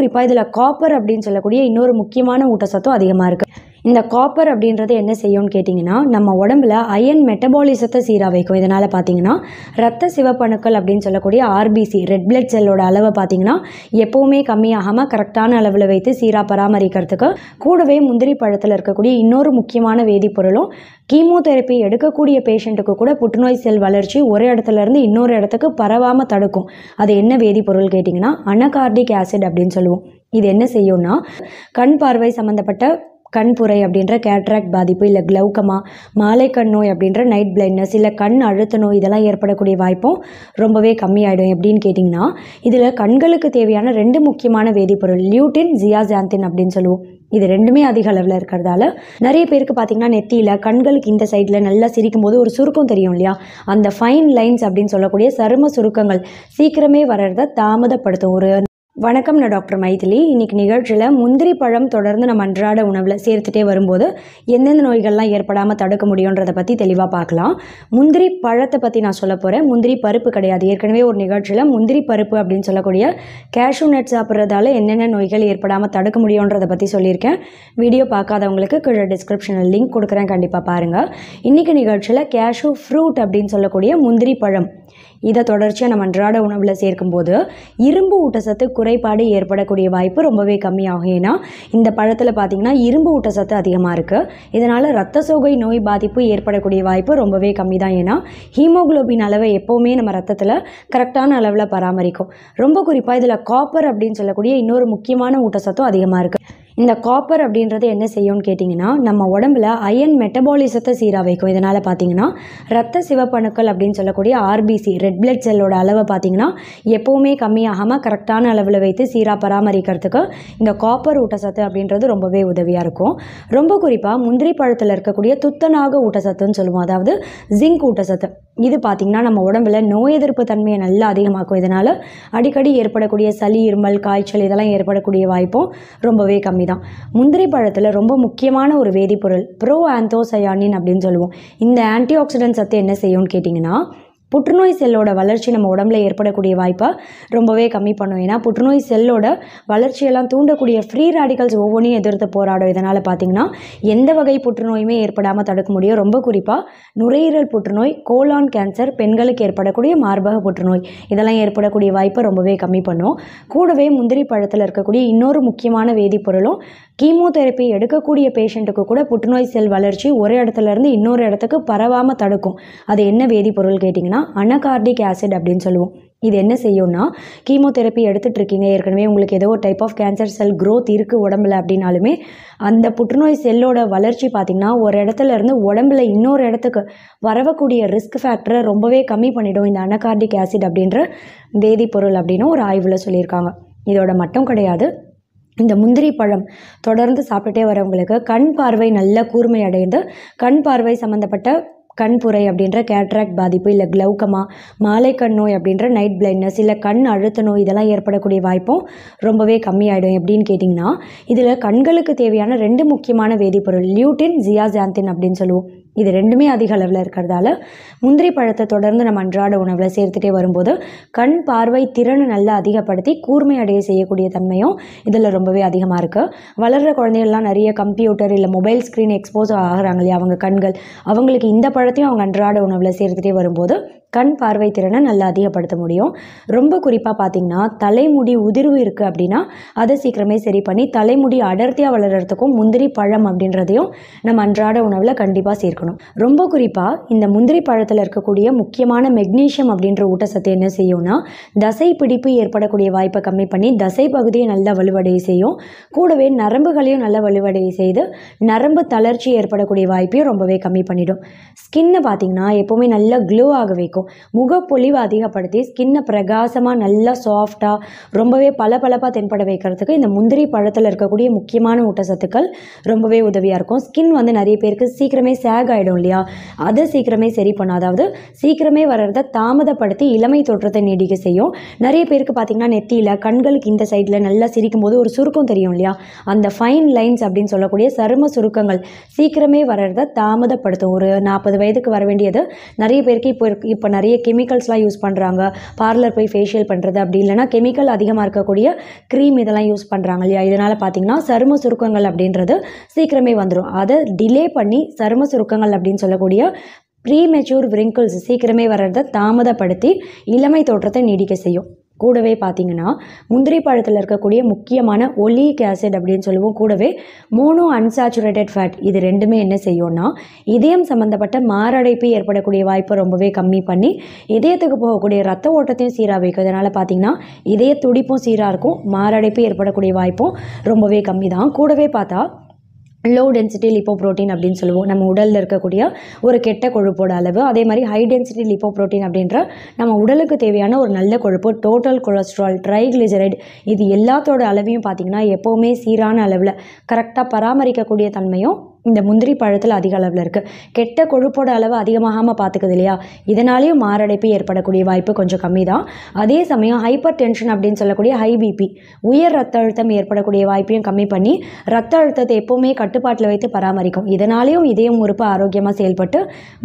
குறிப்பாக இதில் காப்பர் அப்படின்னு சொல்லக்கூடிய இன்னொரு முக்கியமான ஊட்டச்சத்தும் அதிகமாக இருக்குது இந்த காப்பர் அப்படின்றது என்ன செய்யும்னு கேட்டிங்கன்னா நம்ம உடம்புல அயன் மெட்டபாலிசத்தை சீராக வைக்கும் இதனால் பார்த்தீங்கன்னா ரத்த சிவப்பணுக்கள் அப்படின்னு சொல்லக்கூடிய ஆர்பிசி ரெட் பிளட் செல்லோட அளவை பார்த்தீங்கன்னா எப்போவுமே கம்மியாகாமல் கரெக்டான அளவில் வைத்து சீராக பராமரிக்கிறதுக்கு கூடவே முந்திரி பழத்தில் இருக்கக்கூடிய இன்னொரு முக்கியமான வேதிப்பொருளும் கீமோதெரப்பி எடுக்கக்கூடிய பேஷண்ட்டுக்கு கூட புற்றுநோய் செல் வளர்ச்சி ஒரு இடத்துலேருந்து இன்னொரு இடத்துக்கு பரவாமல் தடுக்கும் அது என்ன வேதிப்பொருள் கேட்டிங்கன்னா அனகார்டிக் ஆசிட் அப்படின்னு சொல்லுவோம் இது என்ன செய்யும்னா கண் பார்வை சம்மந்தப்பட்ட கண்புரை அப்படின்ற கேட்ராக்ட் பாதிப்பு இல்லை க்ளௌக்கமா மாலை கண் நோய் அப்படின்ற நைட் பிளைண்ட்னஸ் இல்லை கண் அழுத்த நோய் இதெல்லாம் ஏற்படக்கூடிய வாய்ப்பும் ரொம்பவே கம்மியாயிடும் எப்படின்னு கேட்டிங்கன்னா இதில் கண்களுக்கு தேவையான ரெண்டு முக்கியமான வேதிப்பொருள் லியூட்டின் ஜியாசாந்தின் அப்படின்னு சொல்லுவோம் இது ரெண்டுமே அதிக அளவில் இருக்கிறதால நிறைய பேருக்கு பார்த்தீங்கன்னா நெத்தியில் கண்களுக்கு இந்த சைடில் நல்லா சிரிக்கும் போது ஒரு சுருக்கம் தெரியும் இல்லையா அந்த ஃபைன் லைன்ஸ் அப்படின்னு சொல்லக்கூடிய சரும சுருக்கங்கள் சீக்கிரமே வர்றத தாமதப்படுத்தும் ஒரு வணக்கம் நான் டாக்டர் மைதிலி இன்றைக்கி நிகழ்ச்சியில் முந்திரி பழம் தொடர்ந்து நம்ம அன்றாட உணவில் சேர்த்துட்டே வரும்போது எந்தெந்த நோய்கள்லாம் ஏற்படாமல் தடுக்க முடியுன்றதை பற்றி தெளிவாக பார்க்கலாம் முந்திரி பழத்தை பற்றி நான் சொல்ல போகிறேன் முந்திரி பருப்பு கிடையாது ஏற்கனவே ஒரு நிகழ்ச்சியில் முந்திரி பருப்பு அப்படின்னு சொல்லக்கூடிய கேஷ்யூ நட் சாப்பிட்றதால என்னென்ன நோய்கள் ஏற்படாமல் தடுக்க முடியுன்றதை பற்றி சொல்லியிருக்கேன் வீடியோ பார்க்காதவங்களுக்கு கீழே டிஸ்கிரிப்ஷனில் லிங்க் கொடுக்குறேன் கண்டிப்பாக பாருங்கள் இன்றைக்கி நிகழ்ச்சியில் கேஷ்யூ ஃப்ரூட் அப்படின்னு சொல்லக்கூடிய முந்திரி பழம் இதை தொடர்ச்சியாக நம்ம அன்றாட உணவில் சேர்க்கும்போது இரும்பு ஊட்டச்சத்து குறைபாடு ஏற்படக்கூடிய வாய்ப்பு ரொம்பவே கம்மியாகும் ஏன்னா இந்த பழத்தில் பார்த்தீங்கன்னா இரும்பு ஊட்டச்சத்து அதிகமாக இருக்குது இதனால் ரத்த சோகை நோய் பாதிப்பு ஏற்படக்கூடிய வாய்ப்பு ரொம்பவே கம்மி தான் ஏன்னா ஹீமோகுளோபின் அளவை எப்போவுமே நம்ம ரத்தத்தில் கரெக்டான அளவில் பராமரிக்கும் ரொம்ப குறிப்பாக இதில் காப்பர் அப்படின்னு சொல்லக்கூடிய இன்னொரு முக்கியமான ஊட்டச்சத்தும் அதிகமாக இருக்குது இந்த காப்பர் அப்படின்றது என்ன செய்யும்னு கேட்டிங்கன்னா நம்ம உடம்புல அயன் மெட்டபாலிசத்தை சீராக வைக்கும் இதனால் பார்த்தீங்கன்னா ரத்த சிவப்பணுக்கள் அப்படின்னு சொல்லக்கூடிய ஆர்பிசி ரெட் பிளட் செல்லோட அளவை பார்த்தீங்கன்னா எப்போவுமே கம்மியாகாமல் கரெக்டான அளவில் வைத்து சீராக பராமரிக்கிறதுக்கு இந்த காப்பர் ஊட்டச்சத்து அப்படின்றது ரொம்பவே உதவியாக இருக்கும் ரொம்ப குறிப்பாக முந்திரி பழத்தில் இருக்கக்கூடிய துத்தநாக ஊட்டச்சத்துன்னு சொல்லுவோம் அதாவது ஜிங்க் ஊட்டச்சத்து இது பார்த்திங்கன்னா நம்ம உடம்புல நோய் எதிர்ப்பு தன்மையை நல்லா அதிகமாக்கும் இதனால் அடிக்கடி ஏற்படக்கூடிய சளி இருமல் காய்ச்சல் இதெல்லாம் ஏற்படக்கூடிய வாய்ப்பும் ரொம்பவே கம்மி தான் முந்திரி பழத்தில் ரொம்ப முக்கியமான ஒரு வேதிப்பொருள் ப்ரோ ஆந்தோசயானின் அப்படின்னு சொல்லுவோம் இந்த ஆன்டி ஆக்சிடென்ட் சத்து என்ன செய்யும்னு கேட்டிங்கன்னா புற்றுநோய் செல்லோட வளர்ச்சி நம்ம உடம்புல ஏற்படக்கூடிய வாய்ப்பை ரொம்பவே கம்மி பண்ணும் ஏன்னா புற்றுநோய் செல்லோட வளர்ச்சியெல்லாம் தூண்டக்கூடிய ஃப்ரீ ராடிகல்ஸ் ஒவ்வொன்றையும் எதிர்த்து போராடும் இதனால் பார்த்திங்கன்னா எந்த வகை புற்றுநோயுமே ஏற்படாமல் தடுக்க முடியும் ரொம்ப குறிப்பாக நுரையீரல் புற்றுநோய் கோலான் கேன்சர் பெண்களுக்கு ஏற்படக்கூடிய மார்பக புற்றுநோய் இதெல்லாம் ஏற்படக்கூடிய வாய்ப்பை ரொம்பவே கம்மி பண்ணும் கூடவே முந்திரி பழத்தில் இருக்கக்கூடிய இன்னொரு முக்கியமான வேதிப்பொருளும் கீமோதெரப்பி எடுக்கக்கூடிய பேஷண்ட்டுக்கு கூட புற்றுநோய் செல் வளர்ச்சி ஒரு இடத்துலேருந்து இன்னொரு இடத்துக்கு பரவாமல் தடுக்கும் அது என்ன வேதிப்பொருள் கேட்டிங்கன்னா என்னென்னா அனகார்டிக் ஆசிட் அப்படின்னு சொல்லுவோம் இது என்ன செய்யும்னா கீமோதெரப்பி எடுத்துகிட்டு இருக்கீங்க ஏற்கனவே உங்களுக்கு ஏதோ ஒரு type of cancer cell growth இருக்குது உடம்புல அப்படின்னாலுமே அந்த புற்றுநோய் செல்லோட வளர்ச்சி பார்த்திங்கன்னா ஒரு இடத்துல இருந்து உடம்புல இன்னொரு இடத்துக்கு வரவக்கூடிய ரிஸ்க் ஃபேக்டரை ரொம்பவே கம்மி பண்ணிவிடும் இந்த அனகார்டிக் ஆசிட் அப்படின்ற வேதிப்பொருள் அப்படின்னு ஒரு ஆய்வில் சொல்லியிருக்காங்க இதோட மட்டும் கிடையாது இந்த முந்திரி பழம் தொடர்ந்து சாப்பிட்டுட்டே வரவங்களுக்கு கண் பார்வை நல்ல கூர்மையடைந்து கண் பார்வை சம்மந்தப்பட்ட கண்புரை அப்படின்ற கேட்ராக்ட் பாதிப்பு இல்லை க்ளௌக்கமா மாலை கண் நோய் அப்படின்ற நைட் பிளைண்ட்னஸ் இல்லை கண் அழுத்த நோய் இதெல்லாம் ஏற்படக்கூடிய வாய்ப்பும் ரொம்பவே கம்மியாயிடும் எப்படின்னு கேட்டிங்கன்னா இதில் கண்களுக்கு தேவையான ரெண்டு முக்கியமான வேதிப்பொருள் லியூட்டின் ஜியாசாந்தின் அப்படின்னு சொல்லுவோம் இது ரெண்டுமே அதிக அளவில் இருக்கிறதால முந்திரி பழத்தை தொடர்ந்து நம்ம அன்றாட உணவில் சேர்த்துட்டே வரும்போது கண் பார்வை திறன் நல்லா அதிகப்படுத்தி கூர்மை அடைய செய்யக்கூடிய தன்மையும் இதில் ரொம்பவே அதிகமாக இருக்குது வளர்கிற குழந்தைகள்லாம் நிறைய கம்ப்யூட்டர் இல்லை மொபைல் ஸ்க்ரீன் எக்ஸ்போஸ் ஆகிறாங்க இல்லையா அவங்க கண்கள் அவங்களுக்கு இந்த பழத்தையும் அவங்க அன்றாட உணவில் சேர்த்துட்டே வரும்போது கண் பார்வை திறனை நல்லா அதிகப்படுத்த முடியும் ரொம்ப குறிப்பாக பார்த்திங்கன்னா தலைமுடி உதிர்வு இருக்குது அப்படின்னா அதை சீக்கிரமே சரி பண்ணி தலைமுடி அடர்த்தியாக வளர்கிறதுக்கும் முந்திரி பழம் அப்படின்றதையும் நம்ம அன்றாட உணவில் கண்டிப்பாக சேர்க்கணும் பார்க்கணும் ரொம்ப குறிப்பாக இந்த முந்திரி பழத்தில் இருக்கக்கூடிய முக்கியமான மெக்னீஷியம் அப்படின்ற ஊட்டச்சத்து என்ன செய்யும்னா தசை பிடிப்பு ஏற்படக்கூடிய வாய்ப்பை கம்மி பண்ணி தசை பகுதியை நல்லா வலுவடைய செய்யும் கூடவே நரம்புகளையும் நல்லா வலுவடைய செய்து நரம்பு தளர்ச்சி ஏற்படக்கூடிய வாய்ப்பையும் ரொம்பவே கம்மி பண்ணிடும் ஸ்கின்னை பார்த்திங்கன்னா எப்போவுமே நல்லா க்ளோ ஆக வைக்கும் முகப்பொழிவை அதிகப்படுத்தி ஸ்கின்னை பிரகாசமாக நல்லா சாஃப்டாக ரொம்பவே பல பலப்பாக தென்பட வைக்கிறதுக்கு இந்த முந்திரி பழத்தில் இருக்கக்கூடிய முக்கியமான ஊட்டச்சத்துக்கள் ரொம்பவே உதவியாக இருக்கும் ஸ்கின் வந்து நிறைய பேருக்கு சீக்கிரமே சேக் ஆகிடும் இல்லையா அதை சீக்கிரமே சரி பண்ணும் அதாவது சீக்கிரமே வர்றதை தாமதப்படுத்தி இளமை தோற்றத்தை நீடிக்க செய்யும் நிறைய பேருக்கு பார்த்தீங்கன்னா நெத்தியில் கண்களுக்கு இந்த சைடில் நல்லா சிரிக்கும் போது ஒரு சுருக்கம் தெரியும் இல்லையா அந்த ஃபைன் லைன்ஸ் அப்படின்னு சொல்லக்கூடிய சரும சுருக்கங்கள் சீக்கிரமே வர்றதை தாமதப்படுத்தும் ஒரு நாற்பது வயதுக்கு வர வேண்டியது நிறைய பேருக்கு இப்போ இப்போ நிறைய கெமிக்கல்ஸ்லாம் யூஸ் பண்ணுறாங்க பார்லர் போய் ஃபேஷியல் பண்ணுறது அப்படி இல்லைனா கெமிக்கல் அதிகமாக இருக்கக்கூடிய க்ரீம் இதெல்லாம் யூஸ் பண்ணுறாங்க இல்லையா இதனால் பார்த்தீங்கன்னா சரும சுருக்கங்கள் அப்படின்றது சீக்கிரமே வந்துடும் அதை டிலே பண்ணி சரும சுருக்கங்கள் தாக்கங்கள் அப்படின்னு சொல்லக்கூடிய ப்ரீமெச்சூர் விரிங்கிள்ஸ் சீக்கிரமே வர்றதை தாமதப்படுத்தி இளமை தோற்றத்தை நீடிக்க செய்யும் கூடவே பார்த்தீங்கன்னா முந்திரி பழத்தில் இருக்கக்கூடிய முக்கியமான ஒலிக் ஆசிட் அப்படின்னு சொல்லுவோம் கூடவே மோனோ அன்சாச்சுரேட்டட் ஃபேட் இது ரெண்டுமே என்ன செய்யும்னா இதயம் சம்மந்தப்பட்ட மாரடைப்பு ஏற்படக்கூடிய வாய்ப்பை ரொம்பவே கம்மி பண்ணி இதயத்துக்கு போகக்கூடிய ரத்த ஓட்டத்தையும் சீராக வைக்கும் அதனால் பார்த்தீங்கன்னா இதய துடிப்பும் சீராக இருக்கும் மாரடைப்பு ஏற்படக்கூடிய வாய்ப்பும் ரொம்பவே கம்மி தான் கூடவே பார்த்தா லோ டென்சிட்டி லிப்போ ப்ரோட்டீன் அப்படின்னு சொல்லுவோம் நம்ம உடலில் இருக்கக்கூடிய ஒரு கெட்ட கொழுப்போட அளவு அதே மாதிரி ஹை டென்சிட்டி லிப்போ ப்ரோட்டீன் அப்படின்ற நம்ம உடலுக்கு தேவையான ஒரு நல்ல கொழுப்பு டோட்டல் கொலஸ்ட்ரால் ட்ரைக்ளிசரைட் இது எல்லாத்தோட அளவையும் பார்த்திங்கன்னா எப்போவுமே சீரான அளவில் கரெக்டாக பராமரிக்கக்கூடிய தன்மையும் இந்த முந்திரி பழத்தில் அதிக அளவில் இருக்குது கெட்ட கொழுப்போட அளவு அதிகமாகாமல் பார்த்துக்குது இல்லையா இதனாலேயும் மாரடைப்பு ஏற்படக்கூடிய வாய்ப்பு கொஞ்சம் கம்மி தான் அதே சமயம் ஹைப்பர் டென்ஷன் அப்படின்னு சொல்லக்கூடிய ஹை பிபி உயர் ரத்த அழுத்தம் ஏற்படக்கூடிய வாய்ப்பையும் கம்மி பண்ணி ரத்த அழுத்தத்தை எப்போவுமே கட்டுப்பாட்டில் வைத்து பராமரிக்கும் இதனாலேயும் இதயம் உறுப்பு ஆரோக்கியமாக செயல்பட்டு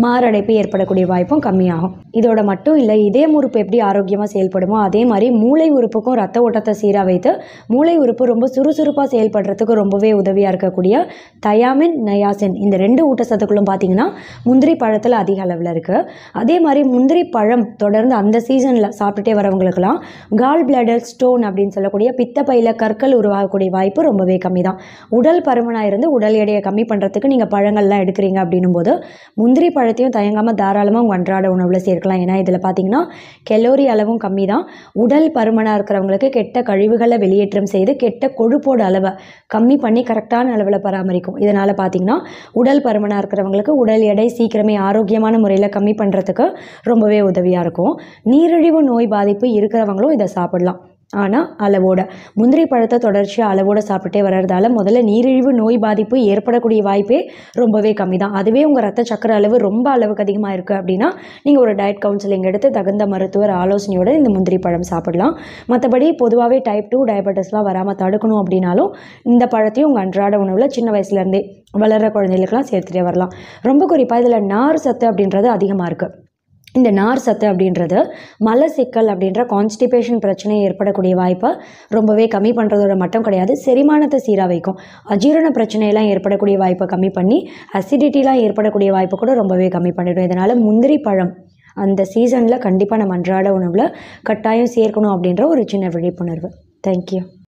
மாரடைப்பு ஏற்படக்கூடிய வாய்ப்பும் கம்மியாகும் இதோட மட்டும் இல்லை இதயம் உறுப்பு எப்படி ஆரோக்கியமாக செயல்படுமோ அதே மாதிரி மூளை உறுப்புக்கும் ரத்த ஓட்டத்தை சீராக வைத்து மூளை உறுப்பு ரொம்ப சுறுசுறுப்பாக செயல்படுறதுக்கு ரொம்பவே உதவியாக இருக்கக்கூடிய தயாமின் நயாசின் இந்த ரெண்டு ஊட்டச்சத்துக்களும் பார்த்தீங்கன்னா முந்திரி பழத்தில் அதிக அளவில் இருக்குது அதே மாதிரி முந்திரி பழம் தொடர்ந்து அந்த சீசனில் சாப்பிட்டுட்டே வரவங்களுக்கெல்லாம் கால் பிளடர் ஸ்டோன் அப்படின்னு சொல்லக்கூடிய பித்தப்பையில் கற்கள் உருவாகக்கூடிய வாய்ப்பு ரொம்பவே கம்மி தான் உடல் பருமனாக இருந்து உடல் எடையை கம்மி பண்ணுறதுக்கு நீங்கள் பழங்கள்லாம் எடுக்கிறீங்க அப்படின்னும் போது முந்திரி பழத்தையும் தயங்காமல் தாராளமாக உங்கள் அன்றாட உணவில் சேர்க்கலாம் ஏன்னா இதில் பார்த்தீங்கன்னா கெலோரி அளவும் கம்மி தான் உடல் பருமனாக இருக்கிறவங்களுக்கு கெட்ட கழிவுகளை வெளியேற்றம் செய்து கெட்ட கொழுப்போட அளவை கம்மி பண்ணி கரெக்டான அளவில் பராமரிக்கும் இதனால் பார்த்தீங்கன்னா பார்த்திங்கன்னா உடல் பருமனாக இருக்கிறவங்களுக்கு உடல் எடை சீக்கிரமே ஆரோக்கியமான முறையில் கம்மி பண்ணுறதுக்கு ரொம்பவே உதவியாக இருக்கும் நீரிழிவு நோய் பாதிப்பு இருக்கிறவங்களும் இதை சாப்பிடலாம் ஆனால் அளவோட முந்திரி பழத்தை தொடர்ச்சியாக அளவோட சாப்பிட்டே வர்றதால முதல்ல நீரிழிவு நோய் பாதிப்பு ஏற்படக்கூடிய வாய்ப்பே ரொம்பவே கம்மி தான் அதுவே உங்கள் ரத்த சக்கர அளவு ரொம்ப அளவுக்கு அதிகமாக இருக்குது அப்படின்னா நீங்கள் ஒரு டயட் கவுன்சிலிங் எடுத்து தகுந்த மருத்துவர் ஆலோசனையோடு இந்த முந்திரி பழம் சாப்பிடலாம் மற்றபடி பொதுவாகவே டைப் டூ டயபெட்டிஸ்லாம் வராமல் தடுக்கணும் அப்படின்னாலும் இந்த பழத்தையும் உங்கள் அன்றாட உணவில் சின்ன வயசுலேருந்தே வளர்கிற குழந்தைகளுக்கெல்லாம் சேர்த்துட்டே வரலாம் ரொம்ப குறிப்பாக இதில் நார் சத்து அப்படின்றது அதிகமாக இருக்குது இந்த நார் சத்து அப்படின்றது சிக்கல் அப்படின்ற கான்ஸ்டிபேஷன் பிரச்சனை ஏற்படக்கூடிய வாய்ப்பை ரொம்பவே கம்மி பண்ணுறதோட மட்டும் கிடையாது செரிமானத்தை சீராக வைக்கும் அஜீரண பிரச்சனையெல்லாம் ஏற்படக்கூடிய வாய்ப்பை கம்மி பண்ணி அசிடிட்டிலாம் ஏற்படக்கூடிய வாய்ப்பை கூட ரொம்பவே கம்மி பண்ணிவிடும் இதனால் முந்திரி பழம் அந்த சீசனில் கண்டிப்பாக நம்ம அன்றாட உணவில் கட்டாயம் சேர்க்கணும் அப்படின்ற ஒரு சின்ன விழிப்புணர்வு தேங்க்யூ